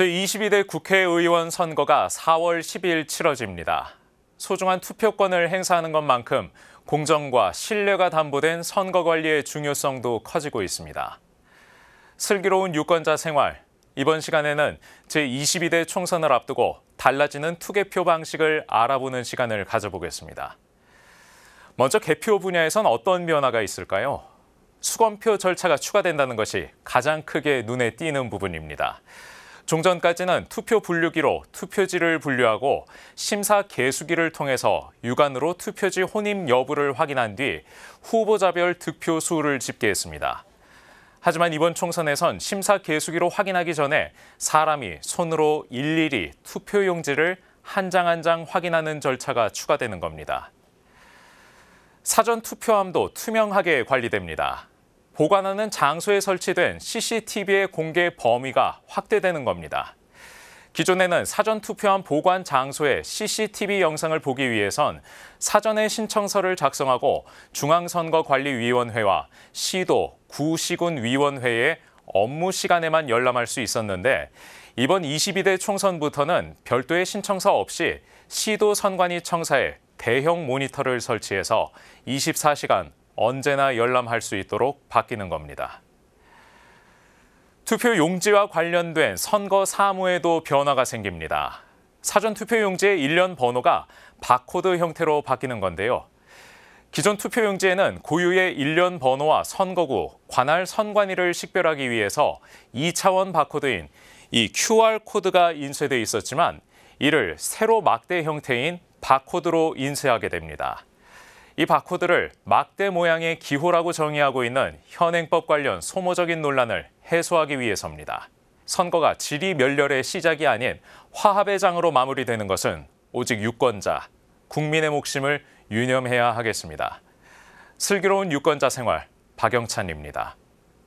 제22대 국회의원 선거가 4월 10일 치러집니다. 소중한 투표권을 행사하는 것만큼 공정과 신뢰가 담보된 선거 관리의 중요성도 커지고 있습니다. 슬기로운 유권자 생활, 이번 시간에는 제22대 총선을 앞두고 달라지는 투개표 방식을 알아보는 시간을 가져보겠습니다. 먼저 개표 분야에선 어떤 변화가 있을까요? 수검표 절차가 추가된다는 것이 가장 크게 눈에 띄는 부분입니다. 종전까지는 투표 분류기로 투표지를 분류하고 심사 개수기를 통해서 육안으로 투표지 혼입 여부를 확인한 뒤 후보자별 득표 수를 집계했습니다. 하지만 이번 총선에선 심사 개수기로 확인하기 전에 사람이 손으로 일일이 투표용지를 한 장 한 장 확인하는 절차가 추가되는 겁니다. 사전 투표함도 투명하게 관리됩니다. 보관하는 장소에 설치된 CCTV의 공개 범위가 확대되는 겁니다. 기존에는 사전 투표한 보관 장소의 CCTV 영상을 보기 위해선 사전에 신청서를 작성하고 중앙선거관리위원회와 시도, 구시군 위원회에 업무 시간에만 열람할 수 있었는데 이번 22대 총선부터는 별도의 신청서 없이 시도 선관위 청사에 대형 모니터를 설치해서 24시간 언제나 열람할 수 있도록 바뀌는 겁니다. 투표 용지와 관련된 선거 사무에도 변화가 생깁니다. 사전 투표 용지의 일련 번호가 바코드 형태로 바뀌는 건데요. 기존 투표 용지에는 고유의 일련 번호와 선거구, 관할 선관위를 식별하기 위해서 2차원 바코드인 이 QR코드가 인쇄돼 있었지만 이를 새로 막대 형태인 바코드로 인쇄하게 됩니다. 이 바코드를 막대 모양의 기호라고 정의하고 있는 현행법 관련 소모적인 논란을 해소하기 위해서입니다. 선거가 질의 멸렬의 시작이 아닌 화합의 장으로 마무리되는 것은 오직 유권자, 국민의 몫임을 유념해야 하겠습니다. 슬기로운 유권자 생활 박영찬입니다.